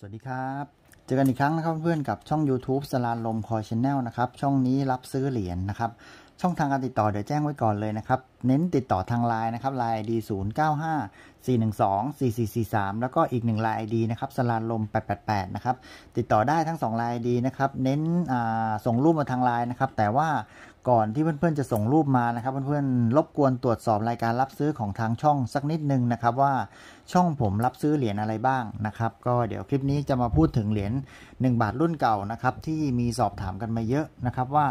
สวัสดีครับ เจอกันอีกครั้งนะครับเพื่อนกับช่อง YouTube สลานลมคอยชแนลนะครับช่องนี้รับซื้อเหรียญนนะครับ ช่องทางการติดต่อเดี๋ยวแจ้งไว้ก่อนเลยนะครับ เน้นติดต่อทางไลน์นะครับไลน์ดีศูนย์เก้าห้าสี่หนึ่งสองสี่สี่สี่สามแล้วก็อีกหนึ่งไลน์ดีนะครับสลานลมแปดแปดแปดนะครับติดต่อได้ทั้งสองไลน์ดีนะครับเน้นส่งรูปมาทางไลน์นะครับแต่ว่าก่อนที่เพื่อนๆจะส่งรูปมานะครับ เพื่อนๆรบกวนตรวจสอบรายการรับซื้อของทางช่องสักนิดนึงนะครับ ว่าช่องผมรับซื้อเหรียญอะไรบ้างนะครับ ก็เดี๋ยวคลิปนี้จะมาพูดถึงเหรียญ1บาทรุ่นเก่านะครับ ที่มีสอบถามกันมาเยอะนะครับว่า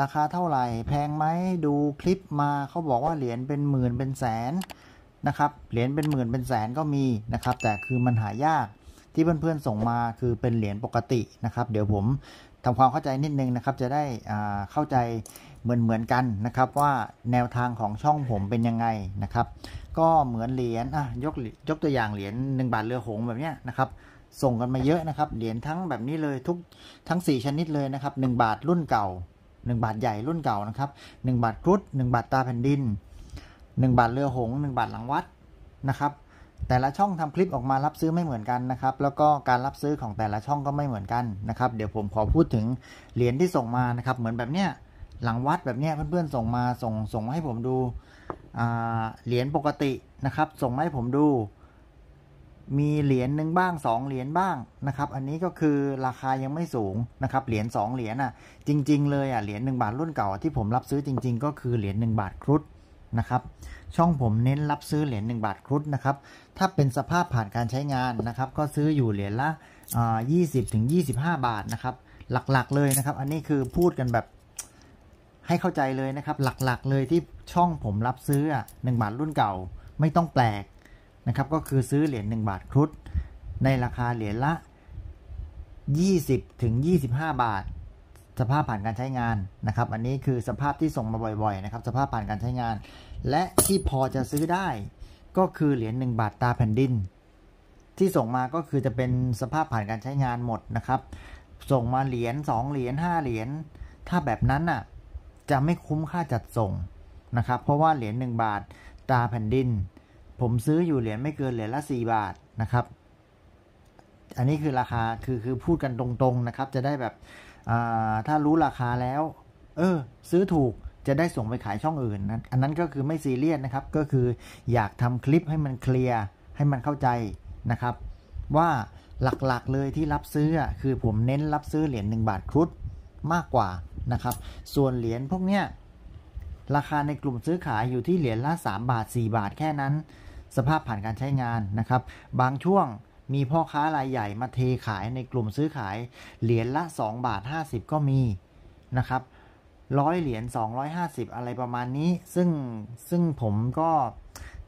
ราคาเท่าไหร่แพงไหมดูคลิปมาเขาบอกว่าเหรียญเป็นหมื่นเป็นแสนนะครับเหรียญเป็นหมื่นเป็นแสนก็มีนะครับแต่คือมันหายากที่เพื่อนๆส่งมาคือเป็นเหรียญปกตินะครับเดี๋ยวผมทำความเข้าใจนิดนึงนะครับจะได้เข้าใจเหมือนเหมือนกันนะครับว่าแนวทางของช่องผมเป็นยังไงนะครับ ก็เหมือนเหรียญอ่ะยกยกตัวอย่างเหรียญ1บาทเรือหงแบบเนี้ยนะครับ ส่งกันมาเยอะนะครับเหรียญทั้งแบบนี้เลยทุกทั้ง 4 ชนิดเลยนะครับ1บาทรุ่นเก่า 1 บาทใหญ่รุ่นเก่านะครับ1บาทครุฑ1บาทตาแผ่นดิน 1 บาทเรือหง1บาทหลังวัดนะครับ แต่ละช่องทำคลิปออกมารับซื้อไม่เหมือนกันนะครับ แล้วก็การรับซื้อของแต่ละช่องก็ไม่เหมือนกันนะครับเดี๋ยวผมขอพูดถึงเหรียญที่ส่งมานะครับเหมือนแบบเนี้ยหลังวัดแบบนี้เพื่อนๆส่งมาส่งส่งมาให้ผมดูเหรียญปกตินะครับ ส่งให้ผมดู มีเหรียญหนึ่งบ้างสองเหรียญบ้างนะครับ อันนี้ก็คือราคายังไม่สูงนะครับเหรียญสองเหรียญอ่ะจริงๆเลยอ่ะเหรียญหนึ่งบาทรุ่นเก่าที่ผมรับซื้อจริง ๆ ก็คือเหรียญหนึ่งบาทครุฑนะครับ ช่องผมเน้นรับซื้อเหรียญ1บาทครุฑนะครับ ถ้าเป็นสภาพผ่านการใช้งานนะครับ ก็ซื้ออยู่เหรียญละ20-25 บาทนะครับ หลักๆเลยนะครับ อันนี้คือพูดกันแบบให้เข้าใจเลยนะครับหลักๆเลยที่ช่องผมรับซื้อหนึ่งบาทรุ่นเก่าไม่ต้องแปลกนะครับ ก็คือซื้อเหรียญ1บาทครุฑในราคาเหรียญละ 20ถึง 25 บาท สภาพผ่านการใช้งานนะครับ อันนี้คือสภาพที่ส่งมาบ่อยๆนะครับ สภาพผ่านการใช้งาน และที่พอจะซื้อได้ ก็คือเหรียญ1บาทตาแผ่นดิน ที่ส่งมาก็คือจะเป็นสภาพผ่านการใช้งานหมดนะครับ ส่งมาเหรียญ2เหรียญ5เหรียญถ้าแบบนั้นน่ะจะไม่คุ้มค่าจัดส่งนะครับ เพราะว่าเหรียญ1บาทตาแผ่นดิน ผมซื้ออยู่เหรียญไม่เกินเหรียญละ4 บาทนะครับ อันนี้คือราคาคือคือพูดกันตรงๆนะครับ จะได้แบบถ้ารู้ราคาแล้ว เออ ซื้อถูกจะได้ส่งไปขายช่องอื่นนะอันนั้นก็คือไม่ซีเรียสนะครับก็คืออยากทำคลิปให้มันเคลียร์ให้มันเข้าใจนะครับ ว่าหลักๆเลยที่รับซื้อคือผมเน้นรับซื้อเหรียญ1บาทครุฑมากกว่านะครับส่วนเหรียญพวกเนี้ยราคาในกลุ่มซื้อขายอยู่ที่เหรียญละ 3 บาท 4 บาทแค่นั้น สภาพผ่านการใช้งานนะครับบางช่วงมีพ่อค้ารายใหญ่มาเทขายในกลุ่มซื้อขาย เหรียญละ 2 บาท 50 ก็มีนะครับร้อยเหรียญ250 อะไรประมาณนี้ ซึ่งซึ่งผมก็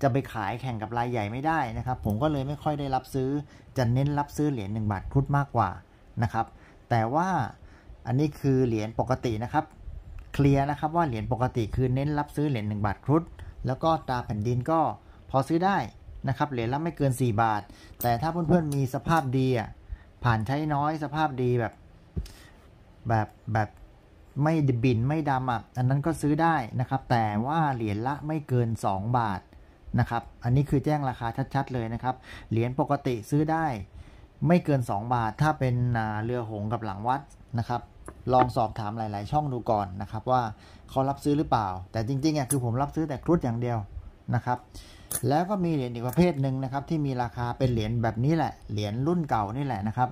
จะไปขายแข่งกับรายใหญ่ไม่ได้นะครับ ผมก็เลยไม่ค่อยได้รับซื้อจะเน้นรับซื้อเหรียญ1บาทครุฑมากกว่านะครับ แต่ว่าอันนี้คือเหรียญปกตินะครับ เคลียร์นะครับว่าเหรียญปกติ คือเน้นรับซื้อเหรียญ1บาทครุฑแล้วก็ตาแผ่นดินก็พอซื้อได้นะครับเหรียญละไม่เกิน 4 บาท แต่ถ้าเพื่อนๆมีสภาพดีอ่ะผ่านใช้น้อยสภาพดีแบบ แบบแบบไม่บินไม่ดำอ่ะอันนั้นก็ซื้อได้นะครับ แต่ว่าเหรียญละไม่เกิน 2 บาทนะครับ อันนี้คือแจ้งราคาชัด ๆ เลยนะครับ เหรียญปกติซื้อได้ ไม่เกิน 2 บาท ถ้าเป็นเรือหงกับหลังวัดนะครับลองสอบถามหลายๆ ช่องดูก่อนนะครับ ว่าเขารับซื้อหรือเปล่า แต่จริงๆอ่ะคือผมรับซื้อแต่ครุฑอย่างเดียวนะครับ แล้วก็มีเหรียญอีกประเภทหนึ่งนะครับ ที่มีราคาเป็นเหรียญแบบนี้แหละ เหรียญรุ่นเก่านี่แหละนะครับ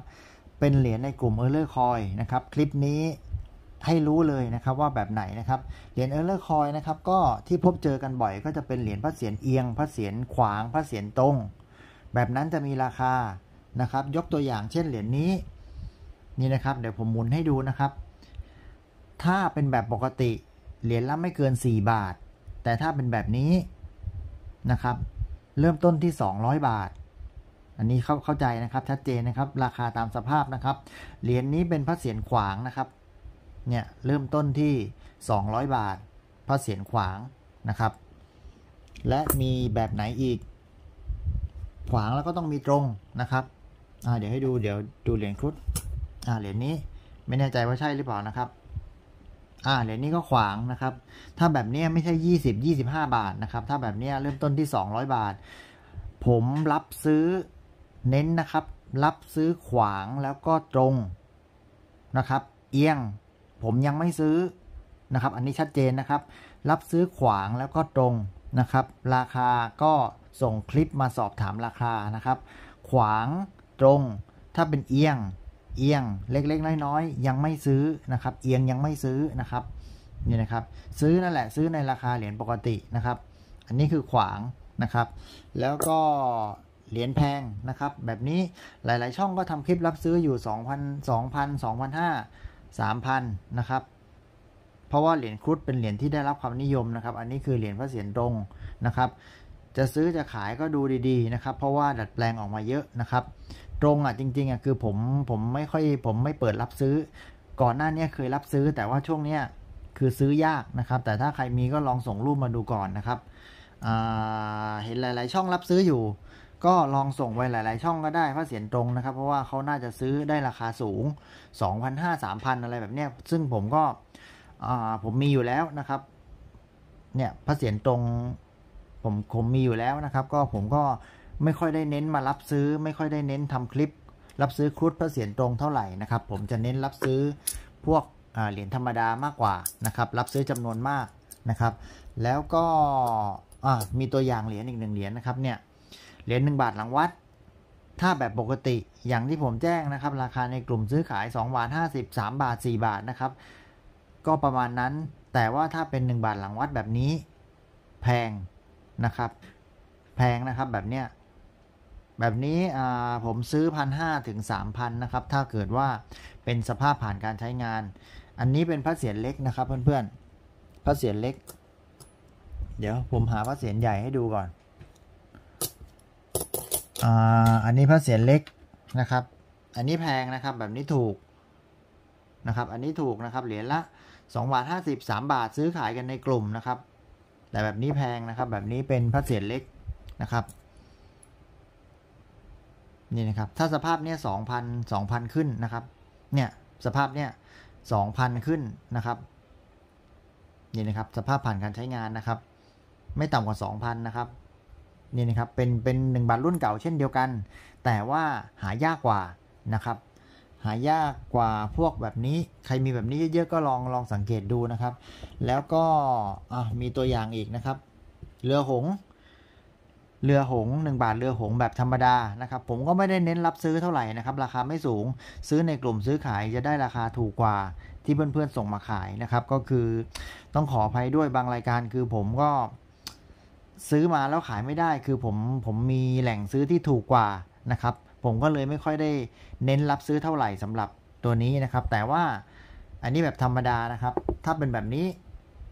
เป็นเหรียญในกลุ่มเออร์เลอร์คอยนะครับ คลิปนี้ให้รู้เลยนะครับว่าแบบไหนนะครับเหรียญเออร์เลอร์คอยนะครับ ก็ที่พบเจอกันบ่อย ก็จะเป็นเหรียญพระเศียรเอียงพระเศียรขวางพระเศียรตรง แบบนั้นจะมีราคานะครับ ยกตัวอย่างเช่นเหรียญนี้นี่นะครับเดี๋ยวผมหมุนให้ดูนะครับ ถ้าเป็นแบบปกติเหรียญละไม่เกิน 4 บาท แต่ถ้าเป็นแบบนี้นะครับ เริ่มต้นที่ 200 บาท อันนี้เข้าเข้าใจนะครับชัดเจนนะครับราคาตามสภาพนะครับเหรียญนี้เป็นพระเศียรขวางนะครับ เนี่ยเริ่มต้นที่ 200 บาทพระเศียรขวางนะครับ และมีแบบไหนอีก ขวางแล้วก็ต้องมีตรงนะครับ เดี๋ยวให้ดูเดี๋ยวดูเหรียญครุฑอ่าเหรียญนี้ไม่แน่ใจว่าใช่หรือเปล่านะครับ อ่าเหรียญนี้ก็ขวางนะครับ ถ้าแบบนี้ไม่ใช่ยี่สิบยี่สิบห้าบาทนะครับ ถ้าแบบนี้เริ่มต้นที่สองร้อยบาท ผมรับซื้อเน้นนะครับ รับซื้อขวางแล้วก็ตรงนะครับ เอียง ผมยังไม่ซื้อนะครับ อันนี้ชัดเจนนะครับ รับซื้อขวางแล้วก็ตรงนะครับ ราคาก็ส่งคลิปมาสอบถามราคานะครับ ขวางตรง ถ้าเป็นเอียงเอียงเล็กๆ น้อยๆยังไม่ซื้อนะครับ เอียงยังไม่ซื้อนะครับนี่นะครับซื้อนั่นแหละซื้อในราคาเหรียญปกตินะครับ อันนี้คือขวางนะครับ แล้วก็เหรียญแพงนะครับ แบบนี้หลายๆช่องก็ทำคลิปรับซื้ออยู่2,000 2,000 2,500 3,000นะครับเพราะว่าเหรียญครุฑเป็นเหรียญที่ได้รับความนิยมนะครับอันนี้คือเหรียญพระเศียรตรงนะครับ จะซื้อจะขายก็ดูดีๆ นะครับ เพราะว่าดัดแปลงออกมาเยอะนะครับตรงอ่ะจริงๆอ่ะคือผมผมไม่ค่อยผมไม่เปิดรับซื้อ ก่อนหน้านี้เคยรับซื้อแต่ว่าช่วงเนี้ยคือซื้อยากนะครับ แต่ถ้าใครมีก็ลองส่งรูปมาดูก่อนนะครับเห็นหลาย ๆ ช่องรับซื้ออยู่ ก็ลองส่งไปหลาย ๆช่องก็ได้พระเสียนตรงนะครับเพราะว่าเขาน่าจะซื้อได้ราคาสูง2,500 3พ0 0อะไรแบบเนี้ยซึ่งผมก็ผมมีอยู่แล้วนะครับ เนี่ยพระเสียนตรง ผมผมมีอยู่แล้วนะครับ ก็ผมก็ไม่ค่อยได้เน้นมารับซื้อ ไม่ค่อยได้เน้นทำคลิป รับซื้อครุฑพระเศียรตรงเท่าไหร่นะครับ ผมจะเน้นรับซื้อพวกเหรียญธรรมดามากกว่านะครับ รับซื้อจำนวนมากนะครับ แล้วก็มีตัวอย่างเหรียญอีกหนึ่งเหรียญนะครับเนี่ยเหรียญหนึ่งบาทหลังวัด ถ้าแบบปกติอย่างที่ผมแจ้งนะครับ ราคาในกลุ่มซื้อขาย2บาท50 3บาท 4 บาทนะครับ ก็ประมาณนั้นแต่ว่าถ้าเป็น 1 บาทหลังวัดแบบนี้ แพงนะครับ แพงนะครับแบบเนี้ยแบบนี้ผมซื้อพันห้าถึงสามพันนะครับ ถ้าเกิดว่าเป็นสภาพผ่านการใช้งาน อันนี้เป็นพระเศียรเล็กนะครับ เพื่อนๆพระเศียรเล็ก เดี๋ยวผมหาพระเศียรใหญ่ให้ดูก่อนอันนี้พระเศียรเล็กนะครับ อันนี้แพงนะครับแบบนี้ถูกนะครับ อันนี้ถูกนะครับ เหรียญละ2บาท50 3บาทซื้อขายกันในกลุ่มนะครับ แต่แบบนี้แพงนะครับ แบบนี้เป็นพระเศียรเล็กนะครับนี่นะครับถ้าสภาพเนี้ยสองพันสองพันขึ้นนะครับเนี่ยสภาพเนี้ยสองพันขึ้นนะครับนี่นะครับสภาพผ่านการใช้งานนะครับ ไม่ต่ำกว่าสองพันนะครับนี่นะครับ เป็นเป็นหนึ่งบาทรุ่นเก่าเช่นเดียวกัน แต่ว่าหายากกว่านะครับ หายากกว่าพวกแบบนี้ใครมีแบบนี้เยอะๆก็ลองลองสังเกตดูนะครับ แล้วก็มีตัวอย่างอีกนะครับเรือหงเรือหง1บาทเรือหงแบบธรรมดานะครับ ผมก็ไม่ได้เน้นรับซื้อเท่าไหร่นะครับ ราคาไม่สูงซื้อในกลุ่มซื้อขายจะได้ราคาถูกกว่า ที่เพื่อนๆส่งมาขายนะครับ ก็คือต้องขออภัยด้วยบางรายการคือผมก็ซื้อมาแล้วขายไม่ได้คือผมผมมีแหล่งซื้อที่ถูกกว่านะครับ ผมก็เลยไม่ค่อยได้เน้นรับซื้อเท่าไหร่สำหรับตัวนี้นะครับ แต่ว่าอันนี้แบบธรรมดานะครับ ถ้าเป็นแบบนี้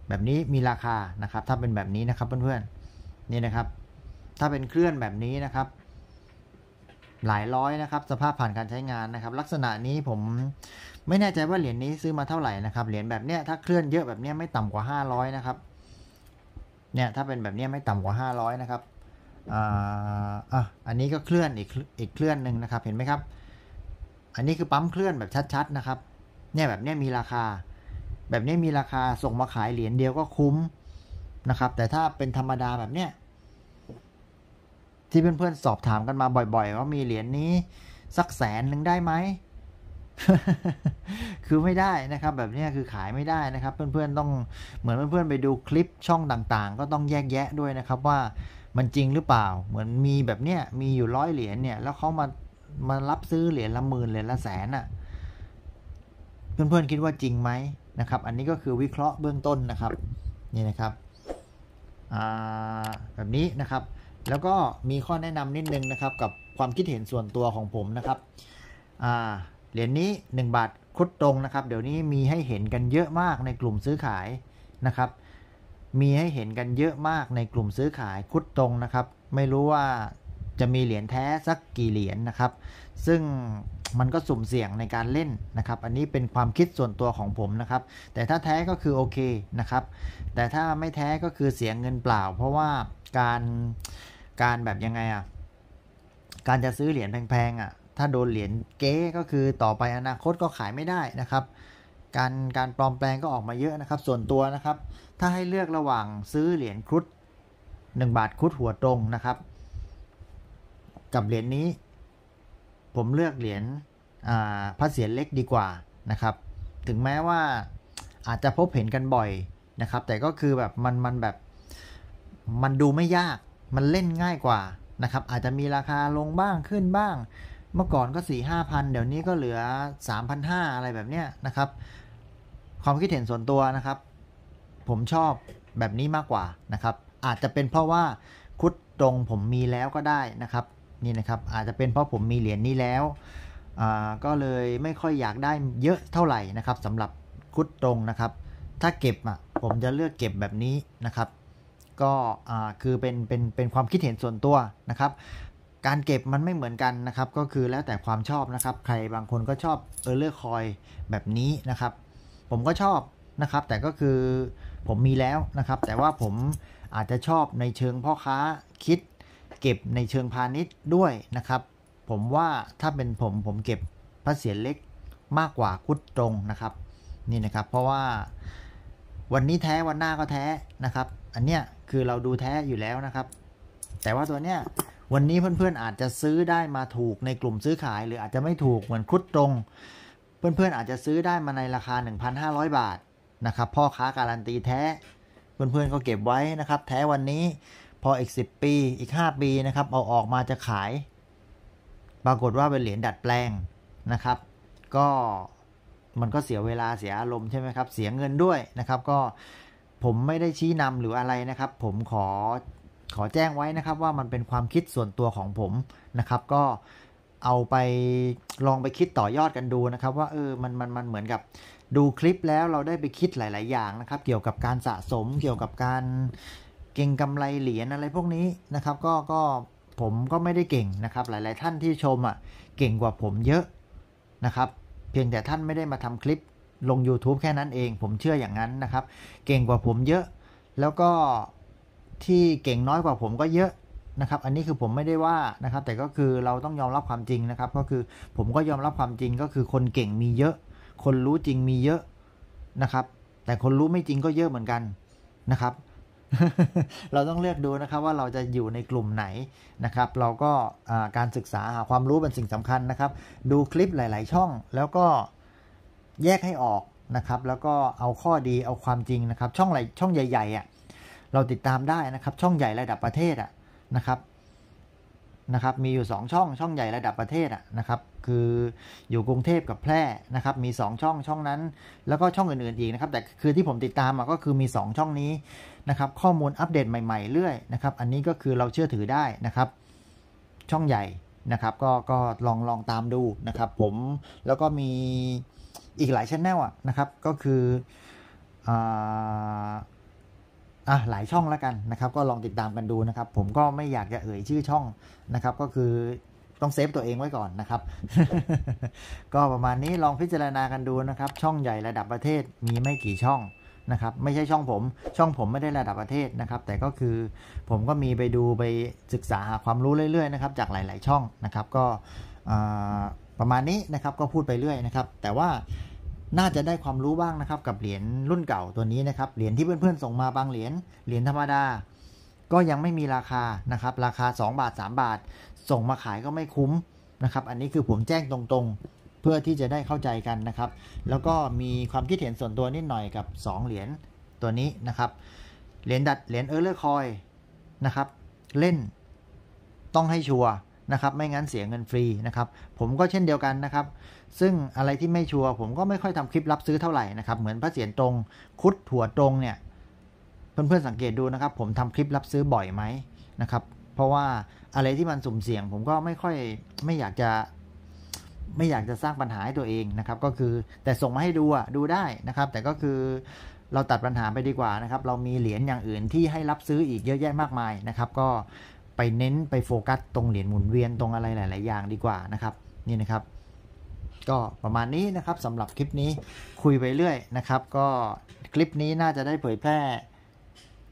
แบบนี้มีราคานะครับ ถ้าเป็นแบบนี้นะครับเพื่อนๆนี่นะครับถ้าเป็นเคลื่อนแบบนี้นะครับ หลายร้อยนะครับ สภาพผ่านการใช้งานนะครับ ลักษณะนี้ผมไม่แน่ใจว่าเหรียญนี้ซื้อมาเท่าไหร่นะครับเหรียญแบบเนี้ยถ้าเคลื่อนเยอะแบบเนี้ยไม่ต่ำกว่า500นะครับ เนี่ยถ้าเป็นแบบเนี้ยไม่ต่ำกว่า500นะครับอ่าอ่ะอันนี้ก็เคลื่อนอีกอีกเคลื่อนหนึ่งนะครับ เห็นไหมครับ อันนี้คือปั๊มเคลื่อนแบบชัด ๆนะครับ เนี่ยแบบเนี้ยมีราคา แบบนี้มีราคาส่งมาขายเหรียญเดียวก็คุ้มนะครับ แต่ถ้าเป็นธรรมดาแบบเนี้ยที่เพื่อนๆสอบถามกันมาบ่อยๆ ว่ามีเหรียญนี้ สักแสนหนึ่งได้ไหม คือไม่ได้นะครับ แบบนี้คือขายไม่ได้นะครับ เพื่อนๆต้องเหมือนเพื่อนๆไปดูคลิปช่องต่างๆ ก็ต้องแยกแยะด้วยนะครับว่ามันจริงหรือเปล่า เหมือนมีแบบเนี้ยมีอยู่ร้อยเหรียญเนี่ยแล้วเขามามารับซื้อเหรียญละหมื่นเหรียญละแสนอะ่ะเพื่อนๆคิดว่าจริงไหมนะครับ อันนี้ก็คือวิเคราะห์เบื้องต้นนะครับ นี่นะครับแบบนี้นะครับแล้วก็มีข้อแนะนำนิดนึงนะครับ กับความคิดเห็นส่วนตัวของผมนะครับ เหรียญนี้ 1 บาทคุดตรงนะครับ เดี๋ยวนี้มีให้เห็นกันเยอะมากในกลุ่มซื้อขายนะครับ มีให้เห็นกันเยอะมากในกลุ่มซื้อขายคุดตรงนะครับ ไม่รู้ว่าจะมีเหรียญแท้สักกี่เหรียญนนะครับ ซึ่งมันก็สุ่มเสี่ยงในการเล่นนะครับ อันนี้เป็นความคิดส่วนตัวของผมนะครับ แต่ถ้าแท้ก็คือโอเคนะครับแต่ถ้าไม่แท้ก็คือเสียงเงินเปล่า เพราะว่าการการแบบยังไงอ่ะ การจะซื้อเหรียญแพงๆอ่ะ ถ้าโดนเหรียญเก๊ก็คือต่อไปอนาคตก็ขายไม่ได้นะครับ การการปลอมแปลงก็ออกมาเยอะนะครับ ส่วนตัวนะครับ ถ้าให้เลือกระหว่างซื้อเหรียญครุฑ1บาทครุฑหัวตรงนะครับ กับเหรียญนนี้ ผมเลือกเหรียญพระเศียรเล็กดีกว่านะครับ ถึงแม้ว่าอาจจะพบเห็นกันบ่อยนะครับ แต่ก็คือแบบมันมันแบบมันดูไม่ยากมันเล่นง่ายกว่านะครับ อาจจะมีราคาลงบ้างขึ้นบ้าง เมื่อก่อนก็4ี่ห้าพันเดี๋ยวนี้ก็เหลือ3ห้าอะไรแบบเนี้ยนะครับ ความคิดเห็นส่วนตัวนะครับ ผมชอบแบบนี้มากกว่านะครับ อาจจะเป็นเพราะว่าคุดตรงผมมีแล้วก็ได้นะครับนี่นะครับ อาจจะเป็นเพราะผมมีเหรียญนนี้แล้ว ก็เลยไม่ค่อยอยากได้เยอะเท่าไหร่นะครับสำหรับคุดตรงนะครับ ถ้าเก็บอ่ะผมจะเลือกเก็บแบบนี้นะครับก็คือเป็นเป็นเป็นความคิดเห็นส่วนตัวนะครับ การเก็บมันไม่เหมือนกันนะครับ ก็คือแล้วแต่ความชอบนะครับ ใครบางคนก็ชอบเออเลอร์คอยแบบนี้นะครับ ผมก็ชอบนะครับ แต่ก็คือผมมีแล้วนะครับ แต่ว่าผมอาจจะชอบในเชิงพ่อค้าคิด เก็บในเชิงพาณิชย์ด้วยนะครับ ผมว่าถ้าเป็นผมผมเก็บพระเศียรเล็กมากกว่าคุดตรงนะครับนี่นะครับเพราะว่าวันนี้แท้วันหน้าก็แท้นะครับ อันเนี้ยคือเราดูแท้อยู่แล้วนะครับ แต่ว่าตัวเนี้ยวันนี้เพื่อนๆอาจจะซื้อได้มาถูกในกลุ่มซื้อขาย หรืออาจจะไม่ถูกเหมือนครุดตรง เพื่อนๆอาจจะซื้อได้มาในราคา 1,500 บาทนะครับ พ่อค้าการันตีแท้ เพื่อนๆก็เก็บไว้นะครับ แท้วันนี้พออีก10ปีอีก5ปีนะครับเอาออกมาจะขาย ปรากฏว่าเป็นเหรียญดัดแปลงนะครับ ก็มันก็เสียเวลาเสียอารมณ์ใช่ไหมครับเสียเงินด้วยนะครับ ก็ผมไม่ได้ชี้นำหรืออะไรนะครับ ผมขอขอแจ้งไว้นะครับ ว่ามันเป็นความคิดส่วนตัวของผมนะครับ ก็เอาไปลองไปคิดต่อยอดกันดูนะครับ ว่าเออมันมันมันเหมือนกับ ดูคลิปแล้วเราได้ไปคิดหลาย ๆ อย่างนะครับ เกี่ยวกับการสะสม เกี่ยวกับการเก่งกำไรเหรียญอะไรพวกนี้นะครับก็ก็ผมก็ไม่ได้เก่งนะครับ หลาย ๆ ท่านที่ชมอ่ะเก่งกว่าผมเยอะนะครับเพียงแต่ท่านไม่ได้มาทำคลิปลง YouTube แค่นั้นเอง ผมเชื่ออย่างนั้นนะครับ เก่งกว่าผมเยอะแล้วก็ที่เก่งน้อยกว่าผมก็เยอะนะครับ อันนี้คือผมไม่ได้ว่านะครับ แต่ก็คือเราต้องยอมรับความจริงนะครับ ก็คือผมก็ยอมรับความจริงก็คือคนเก่งมีเยอะ คนรู้จริงมีเยอะนะครับ แต่คนรู้ไม่จริงก็เยอะเหมือนกันนะครับ เราต้องเลือกดูนะครับว่าเราจะอยู่ในกลุ่มไหนนะครับ เราก็การศึกษาหาความรู้เป็นสิ่งสำคัญนะครับ ดูคลิปหลาย ๆ ช่อง แล้วก็แยกให้ออกนะครับ แล้วก็เอาข้อดีเอาความจริงนะครับ ช่องไหช่องใหญ่ ๆอ่ะเราติดตามได้นะครับ ช่องใหญ่ระดับประเทศอ่ะนะครับ นะครับ มีอยู่ 2 ช่อง ช่องใหญ่ระดับประเทศอ่ะนะครับ คืออยู่กรุงเทพกับแพร่นะครับ มี 2 ช่องช่องนั้น แล้วก็ช่องอื่นๆอีกนะครับ แต่คือที่ผมติดตามก็คือมี 2 ช่องนี้นะครับ ข้อมูลอัปเดตใหม่ ๆ เรื่อยนะครับ อันนี้ก็คือเราเชื่อถือได้นะครับ ช่องใหญ่นะครับ ก็ก็ลองลองตามดูนะครับ ผม แล้วก็มีอีกหลายช a n น l อ่ะนะครับ ก็คือ อ่าหลายช่องแล้วกันนะครับ ก็ลองติดตามกันดูนะครับ ผมก็ไม่อยากจะเอ่ยชื่อช่องนะครับ ก็คือต้องเซฟตัวเองไว้ก่อนนะครับ ก็ประมาณนี้ลองพิจารณากันดูนะครับ ช่องใหญ่ระดับประเทศมีไม่กี่ช่องนะครับ ไม่ใช่ช่องผม ช่องผมไม่ได้ระดับประเทศนะครับ แต่ก็คือผมก็มีไปดูไปศึกษาหาความรู้เรื่อยๆนะครับจากหลาย ๆ ช่องนะครับ ก็อ่าประมาณนี้ นะครับก็พูดไปเรื่อยนะครับ แต่ว่าน่าจะได้ความรู้บ้างนะครับ กับเหรียญรุ่นเก่าตัวนี้นะครับ เหรียญที่เพื่อนๆ ส่งมาบาง เหรียญเหรียญธรรมดา ก็ยังไม่มีราคานะครับ ราคา 2 บาท 3 บาท ส่งมาขายก็ไม่คุ้มนะครับ อันนี้คือผมแจ้งตรงๆ เพื่อที่จะได้เข้าใจกันนะครับ แล้วก็มีความคิดเห็นส่วนตัวนิดหน่อยกับ 2 เหรียญตัวนี้นะครับเหรียญดัดเหรียญเออร์เลอร์คอยนะครับ เล่นต้องให้ชัวร์นะครับไม่งั้นเสียเงินฟรีนะครับ ผมก็เช่นเดียวกันนะครับ ซึ่งอะไรที่ไม่ชัวร์ผมก็ไม่ค่อยทำคลิปรับซื้อเท่าไหร่นะครับ เหมือนพระเสียรตรง คุดถั่วตรงเนี่ยเพื่อนๆสังเกตดูนะครับ ผมทำคลิปรับซื้อบ่อยไหมนะครับ เพราะว่าอะไรที่มันสุ่มเสี่ยง ผมก็ไม่ค่อยไม่อยากจะ ไม่อยากจะสร้างปัญหาให้ตัวเองนะครับ ก็คือแต่ส่งมาให้ดูอะดูได้นะครับ แต่ก็คือเราตัดปัญหาไปดีกว่านะครับ เรามีเหรียญอย่างอื่นที่ให้รับซื้ออีกเยอะแยะมากมายนะครับ ก็ไปเน้นไปโฟกัสตรงเหรียญหมุนเวียนตรงอะไรหลาย ๆอย่างดีกว่านะครับ นี่นะครับ ก็ประมาณนี้นะครับสำหรับคลิปนี้คุยไปเรื่อยนะครับ ก็คลิปนี้น่าจะได้เผยแพร่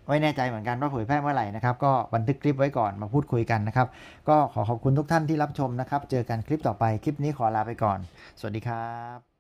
ไว้แน่ใจเหมือนกันว่าเผยแพร่เมื่อไหร่นะครับก็บันทึกคลิปไว้ก่อนมาพูดคุยกัน นะครับ ก็ขอขอบคุณทุกท่านที่รับชมนะครับ เจอกันคลิปต่อไปคลิปนี้ขอลาไปก่อน สวัสดีครับ